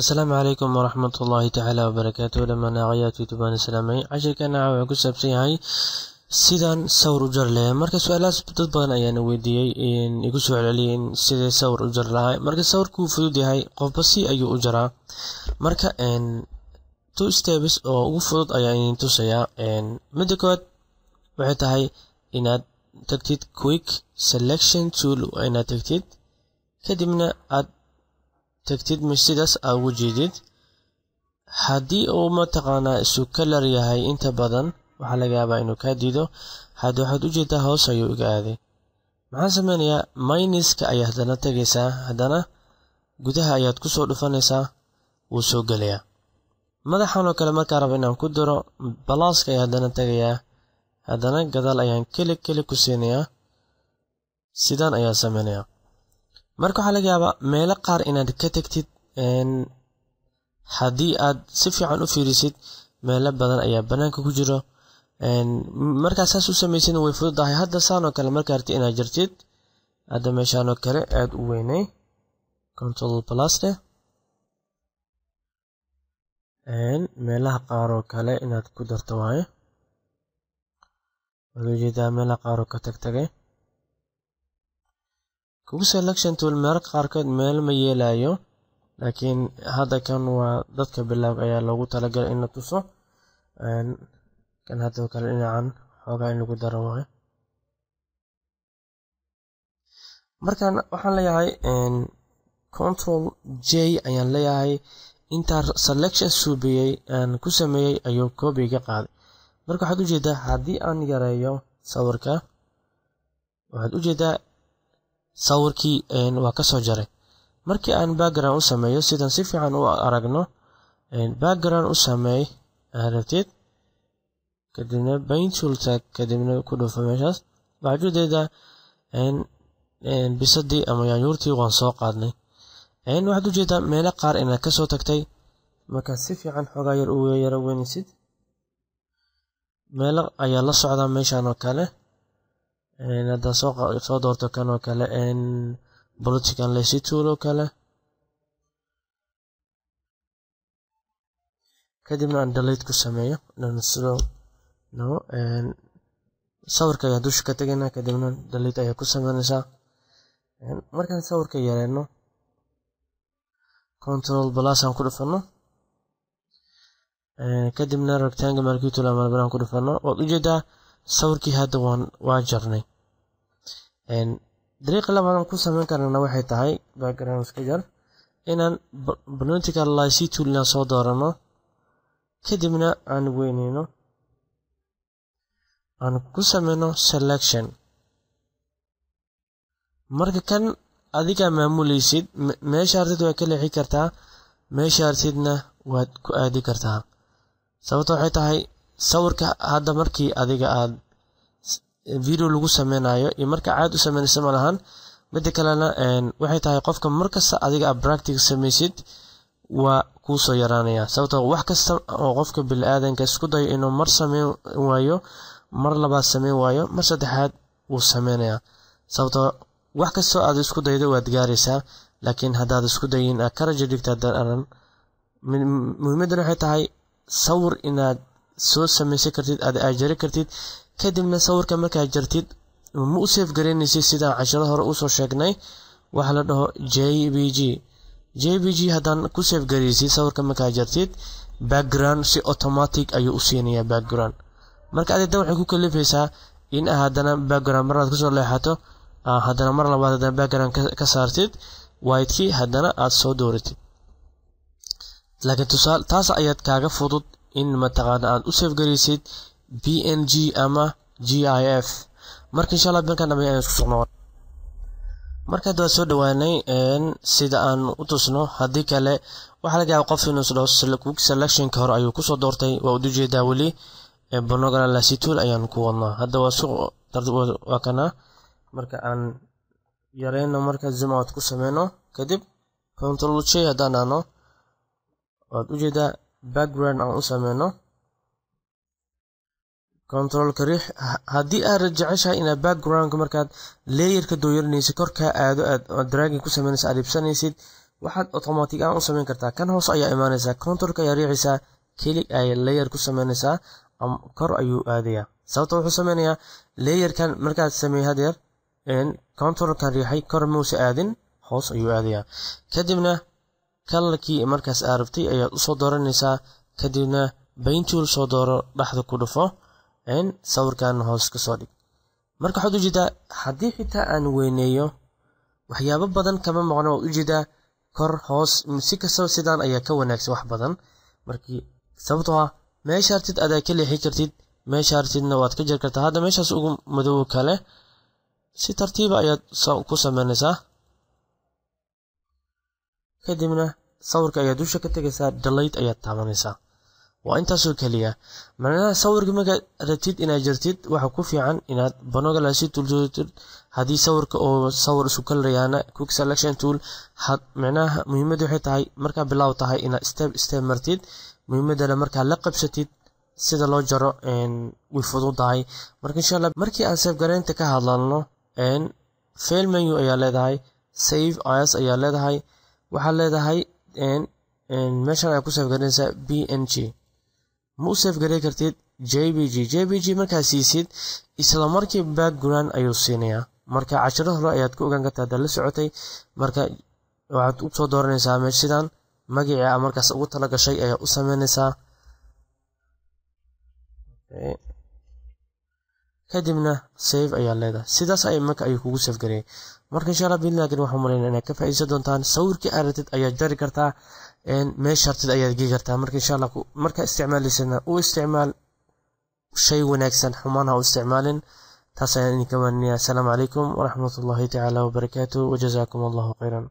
asalaamu calaykum waraxmatullaahi tacaala wabarakaatu dhammaan aaqayaad youtubaan islaamay cashirkana wuxuu ku saabsan yahay sidan sawr u jar leh marka su-aalahaas dad badan ayaan weydiiyey igu soo celceliyay sidee sawr u jar lahay marka sawrkuu fudud yahay qofba si ayuu u jaraa marka two stebs oo ugu fudud ayaa idin tusayaa midda koowaad waxay tahay inaad tagtid quick selection tool inaad tagtid kadibna aad tagtid ma sidaas aa ugu jeedid haddii uu mataqaanaa isu kalar yahay inta badan waxaa laga yaabaa inuu kaa diido had waxaad u jeedaa hoos ayuu iga aaday maxaan sameynayaa mayniska ayaa haddana tegaysaa haddana gudaha ayaad ku soo dhufanaysaa wuu soo gelayaa madaxan oo kale markaa raba inaan ku diro balaaska ayaa haddana tegayaa haddana gadaal ayaan keli keli ku siinayaa sidaan ayaa sameynayaa marka waxaa laga yaabaa meelo qaar inaad ka tegtid haddii aad si fiican u fiirisid meelo badan ayaa banaanka ku jiro markaa saas u samaysan way fududahay hadda saanoo kale markaa arti inaad jartid hadda meeshaanoo kale aada u weynay control pluste eh. meelaha qaaroo kale inaad ku darto waayo waad ujeedaa meelaha qaaroo ka tagtagay Kugu Selection Tool mararka qaarkood meelama yeelayo, laakiin hadda kan waa dadka bilawga ayaa loogu talagalay in la tuso. Kan hadda oo kale dhinacan xoogaa in lagu daro waaye. Markaan waxaan leeyahay Control J ayaan leeyahay intaan selection suubiyey aan ku sameeyey ayuu copy-ga qaaday. Marka waxaad ujeedaa haddii aan yareeyo sawirka, waxaad ujeedaa sawirkii waa kasoo jaray markii aan background u sameeyo sidan si fiican u aragno background u sameey ah, rabtid kadibna baintultag kadibna ku dhufo meeshaas bacjudeeda bisadii ama yaanyuurtii waan soo qaadnay waxaad ujeedaa meelo qaar inaad kasoo tagtay markaad si fiican xoogaa yar u yaro weynisid meelo ayaa la socdaa meeshan oo kale hadaad soo doorto kan oo kale blotkan lesi oo kale kadibna aan daliid ku sameeyo ayaa dusha ka tegana kadibna dalate ayaa ku sameyneysaa markaan sawirka yareeno control balasaan ku dhufano kadibna rectangle markitool amalbalaan ku dhufano waad ujeedaa sawirkii hadda waan waa jarnay dariiqa labaadaan ku samayn karana waxay tahay background jar inaan balontical lic toolna soo doorano kadibna aan weyneyno aan ku sameyno selection marka kan adigaa maamuleysid meesha artid waa ka leexi kartaa meesha artidna waad ku aadi kartaa sababta waxay tahay sawirka hadda markii adiga aad video lagu sameynayo iyo marka caad u sameynaysa ma lahan midda kalena waxay tahay qofka markasta adiga aad practic samaysid waa kuusoo soo yaraanaya sababtoo wax kasta oo qofka bili-aadanka isku dayo inuu mar sameyn waayo mar labaad sameyn waayo mar saddexaad wuu sameynaya sababtoo wax kastoo aad isku daydo waad gaaraysaa laakiin haddaad isku dayin aad karaja dhigta hadaan anan waxay tahay sawir inaad soo samaysan kartid aad aajari kartid kadibna sawirka markaad jartid ma u seef garaynaysid sidaan cashiro hore usoo sheegnay waxaa la dhaho j b g j b g haddaan ku seef garaysid sawirka markaad jartid background si automatic ayuu u siinayaa background marka adida waxay ku kalifaysaa in ah haddana background marnaad kasoo leexato ah, haddana mar labaad haddana background ka saartid whitekii haddana aada soo dooratid laakiin taas ayaad kaaga fudud in mataqaana aad u safgaraysid b n g ama g i f marka insha alla bilkan dambe ayaan isku socno marka hadda waa soo dhawaanay sida aan u tusno haddii kale waxaa laga yaaba qof inuu isdhaho wig selectionka hore ayuu kusoo doortay waa udujeedaa weli bonogola lasitul ayaan ku wadnaa hadda waa suq waa kana marka aan yareyno marka zoom ku sameyno kadib control j haddaan dhahno waad ujeedaa background aan u sameyno controlka riix haddii aad jeceshahay inaad backgroundka markaad leeyarka dooyarinaysa korkaa aado aad draagin ku sameynaysa aad ibsanaysid waxaad automatic aan u sameyn kartaa kan hoos ayaa imaanaysaa controlka ayaa riixaysaa keli ayaa leeyar ku sameynaysaa kor ayuu aadayaa sababta wuxuu sameynayaa leeyarkan markaad sameey hadeer controlkan riixay kor muuse aadin hoos ayuu aadayaa kadibna kalarkii markaas aa ayaad usoo dooranaysaa kadibna baintool soo dooro dhexda ku dhufo sawirkan hoos kasoo dhig marka waxaad ujeedaa haddii xitaa aan weyneeyo waxyaabo badan kama maqno waad ujeedaa kor hoos si kastaba sidaan ayaa ka wanaagsan wax badan markii sababtoo ah meesha artid adaa ka leexi kartid meesha artidna waad ka jari kartaa hadda meeshaas ugu madowo kale si tartiiba ah ayaad ku sameynaysaa kadibna sawirka ayaa dusha ka tegaysaa dalayd ayaad taabanaysaa waa intaasoo keliya macnaha sawirka markaad rabtid inaad jirtid waxaa ku fiican inaad bonogalaasi tuuljootid haddii sawirka oo sawir isu kalarayaana cook selection tool had micnaha muhiimadda waxay tahay markaa bilaaw tahay inaad step step martid muhiimaddana markaa la qabsatid sida loo jaro way fududahay marka insha alla markii aan sef ka hadlano fail menu ayaa leedahay save is ayaa leedahay waxaad leedahay meeshan ayaa ku safgaranaysaa b n g ma u safgaray kartid j b g j b g markaad siisid isla markii background ayuu siinayaa marka cashiro hore ayaad ku ogaan kartaa haddaad la socotay marka waxaad u soo dooranaysaa meesh sidaan magacii a ah markaas ugu tala gashay ayaa u sameynaysaa kadibna save ayaa leedahay sidaas marka ayuu kugu save gareeyay marka insha alla biidnilaakin waxaan malayna inaad ka faa'iidaysan doontaan sawirkii aad rabtid ayaad jari kartaa meesha rabtid ayaad gei kartaa marka insha alla marka isticmaalaysana u isticmaal shay wanaagsan xumaan ha u isticmaalin taas ayaan idinka maaninayaa asalaamu calaykum waraxmat ullaahi tacaala wabarakaatu wajazaakum allahu khayran